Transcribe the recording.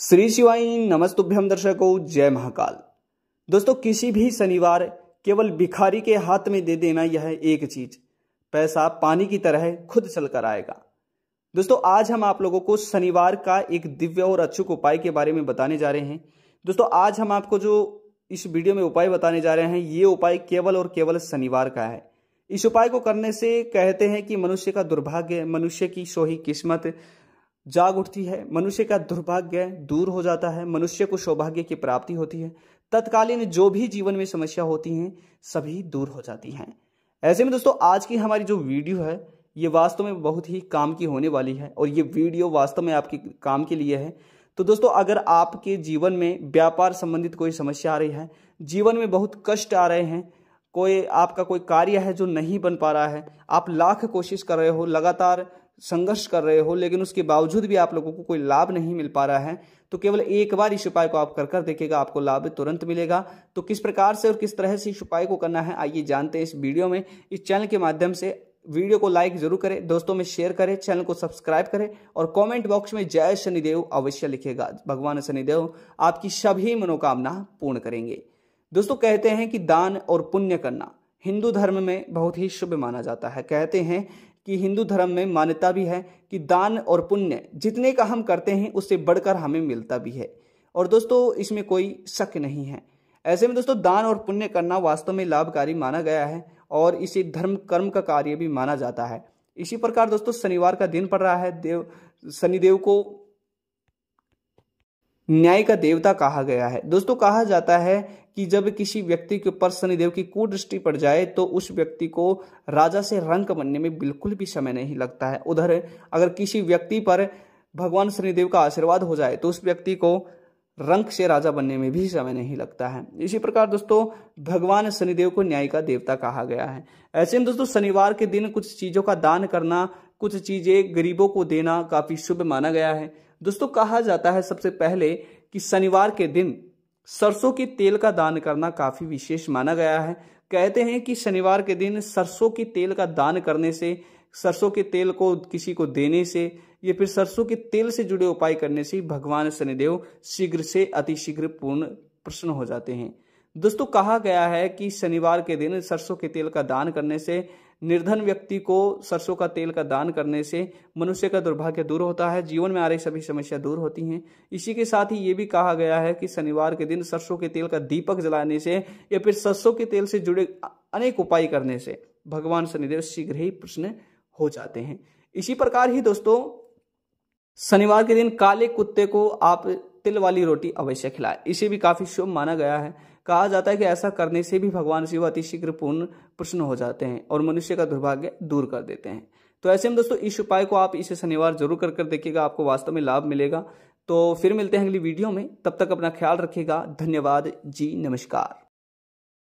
श्री शिवाई नमस्तुभ्यम दर्शकों जय महाकाल दोस्तों किसी भी शनिवार केवल भिखारी के हाथ में दे देना यह एक चीज पैसा पानी की तरह खुद चलकर आएगा दोस्तों आज हम आप लोगों को शनिवार का एक दिव्य और अचूक उपाय के बारे में बताने जा रहे हैं दोस्तों आज हम आपको जो इस वीडियो में उपाय बताने जा रहे हैं ये उपाय केवल और केवल शनिवार का है इस उपाय को करने से कहते हैं कि मनुष्य का दुर्भाग्य मनुष्य की सोही किस्मत जाग उठती है मनुष्य का दुर्भाग्य दूर हो जाता है मनुष्य को सौभाग्य की प्राप्ति होती है तत्कालीन जो भी जीवन में समस्या होती हैं सभी दूर हो जाती हैं ऐसे में दोस्तों आज की हमारी जो वीडियो है ये वास्तव में बहुत ही काम की होने वाली है और ये वीडियो वास्तव में आपके काम के लिए है तो दोस्तों अगर आपके जीवन में व्यापार संबंधित कोई समस्या आ रही है जीवन में बहुत कष्ट आ रहे हैं कोई आपका कोई कार्य है जो नहीं बन पा रहा है आप लाख कोशिश कर रहे हो लगातार संघर्ष कर रहे हो लेकिन उसके बावजूद भी आप लोगों को कोई लाभ नहीं मिल पा रहा है तो केवल एक बार इस उपाय को आप कर कर देखेगा आपको लाभ तुरंत मिलेगा तो किस प्रकार से और किस तरह से इस उपाय को करना है आइए जानते हैं इस वीडियो में इस चैनल के माध्यम से वीडियो को लाइक जरूर करें दोस्तों में शेयर करें चैनल को सब्सक्राइब करें और कमेंट बॉक्स में जय शनिदेव अवश्य लिखेगा भगवान शनिदेव आपकी सभी मनोकामना पूर्ण करेंगे दोस्तों कहते हैं कि दान और पुण्य करना हिंदू धर्म में बहुत ही शुभ माना जाता है कहते हैं कि हिंदू धर्म में मान्यता भी है कि दान और पुण्य जितने का हम करते हैं उससे बढ़कर हमें मिलता भी है और दोस्तों इसमें कोई शक नहीं है ऐसे में दोस्तों दान और पुण्य करना वास्तव में लाभकारी माना गया है और इसे धर्म कर्म का कार्य भी माना जाता है इसी प्रकार दोस्तों शनिवार का दिन पड़ रहा है देव शनिदेव को न्याय का देवता कहा गया है दोस्तों कहा जाता है कि जब किसी व्यक्ति के ऊपर शनिदेव की कुदृष्टि पड़ जाए तो उस व्यक्ति को राजा से रंक बनने में बिल्कुल भी समय नहीं लगता है उधर अगर किसी व्यक्ति पर भगवान शनिदेव का आशीर्वाद हो जाए तो उस व्यक्ति को रंक से राजा बनने में भी समय नहीं लगता है इसी प्रकार दोस्तों भगवान शनिदेव को न्याय का देवता कहा गया है ऐसे में दोस्तों शनिवार के दिन कुछ चीज़ों का दान करना कुछ चीज़ें गरीबों को देना काफ़ी शुभ माना गया है दोस्तों कहा जाता है सबसे पहले कि शनिवार के दिन सरसों के तेल का दान करना काफी विशेष माना गया है कहते हैं कि शनिवार के दिन सरसों के तेल का दान करने से सरसों के तेल को किसी को देने से या फिर सरसों के तेल से जुड़े उपाय करने से भगवान शनिदेव शीघ्र से अतिशीघ्र पूर्ण प्रसन्न हो जाते हैं दोस्तों कहा गया है कि शनिवार के दिन सरसों के तेल का दान करने से निर्धन व्यक्ति को सरसों का तेल का दान करने से मनुष्य का दुर्भाग्य दूर होता है जीवन में आ रही सभी समस्या दूर होती हैं इसी के साथ ही ये भी कहा गया है कि शनिवार के दिन सरसों के तेल का दीपक जलाने से या फिर सरसों के तेल से जुड़े अनेक उपाय करने से भगवान शनिदेव शीघ्र ही प्रश्न हो जाते हैं इसी प्रकार ही दोस्तों शनिवार के दिन काले कुत्ते को आप तिल वाली रोटी अवश्य खिलाए इसे भी काफी शुभ माना गया है कहा जाता है कि ऐसा करने से भी भगवान शिव अतिशीघ्र पूर्ण प्रश्न हो जाते हैं और मनुष्य का दुर्भाग्य दूर कर देते हैं तो ऐसे में दोस्तों इस उपाय को आप इसे शनिवार जरूर कर कर देखिएगा आपको वास्तव में लाभ मिलेगा तो फिर मिलते हैं अगली वीडियो में तब तक अपना ख्याल रखिएगा धन्यवाद जी नमस्कार